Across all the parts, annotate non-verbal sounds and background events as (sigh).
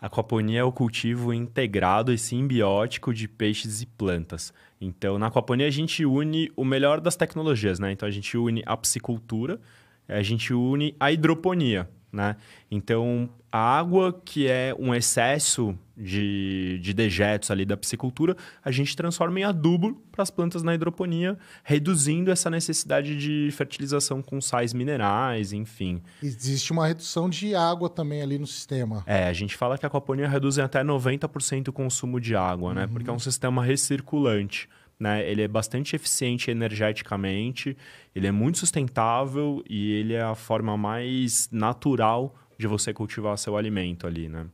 Aquaponia é o cultivo integrado e simbiótico de peixes e plantas. Então, na aquaponia a gente une o melhor das tecnologias, né? Então a gente une a piscicultura, a gente une a hidroponia, né? Então, a água que é um excesso de, de dejetos ali da piscicultura, a gente transforma em adubo para as plantas na hidroponia, reduzindo essa necessidade de fertilização com sais minerais, enfim. Existe uma redução de água também ali no sistema. É, a gente fala que a aquaponia reduz em até 90% o consumo de água, né? Uhum. Porque é um sistema recirculante. Né? Ele é bastante eficiente energeticamente, ele é muito sustentável e ele é a forma mais natural de você cultivar seu alimento ali, né?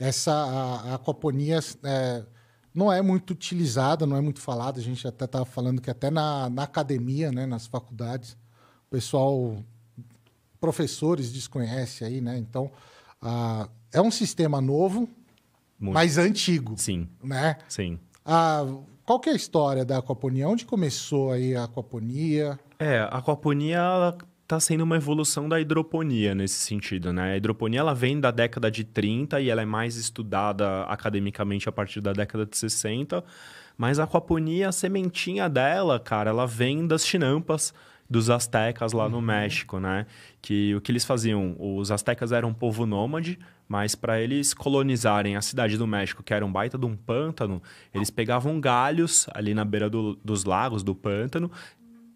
Essa aquaponia é, não é muito utilizada, não é muito falada. A gente até estava falando que até na, na academia, né, nas faculdades, o pessoal, professores desconhece aí, né? Então, a, é um sistema novo, muito. mas antigo. Sim. Né? Sim. A, qual que é a história da aquaponia? Onde começou aí a aquaponia? É, a aquaponia ela tá sendo uma evolução da hidroponia nesse sentido, né? A hidroponia ela vem da década de 30 e ela é mais estudada academicamente a partir da década de 60, mas a aquaponia, a sementinha dela, cara, ela vem das chinampas, dos astecas lá uhum. no México, né? Que o que eles faziam? Os astecas eram um povo nômade, mas para eles colonizarem a cidade do México, que era um baita de um pântano, eles pegavam galhos ali na beira do, dos lagos do pântano,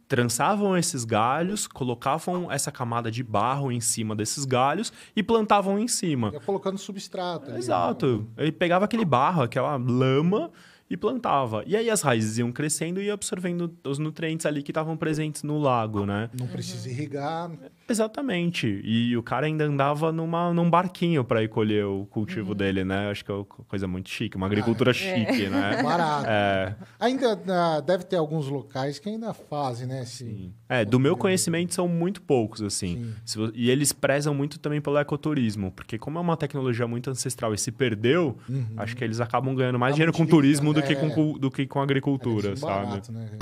trançavam esses galhos, colocavam essa camada de barro em cima desses galhos e plantavam em cima. Ia colocando substrato. Ali, né? Exato. Né? Ele pegava aquele barro, aquela lama e plantava. E aí as raízes iam crescendo e absorvendo os nutrientes ali que estavam presentes no lago, né? Não precisa irrigar. Exatamente. E o cara ainda andava numa, num barquinho para ir colher o cultivo uhum. dele, né? Acho que é uma coisa muito chique, uma ah, agricultura ah, chique, é. né? (laughs) Barato. É. Ainda ah, deve ter alguns locais que ainda fazem, né? Esse... Sim. É, do meu conhecimento são muito poucos, assim. Sim. E eles prezam muito também pelo ecoturismo, porque como é uma tecnologia muito ancestral e se perdeu, uhum. acho que eles acabam ganhando mais dinheiro com o turismo do, que com, é. do que com agricultura, é barato, sabe? Né?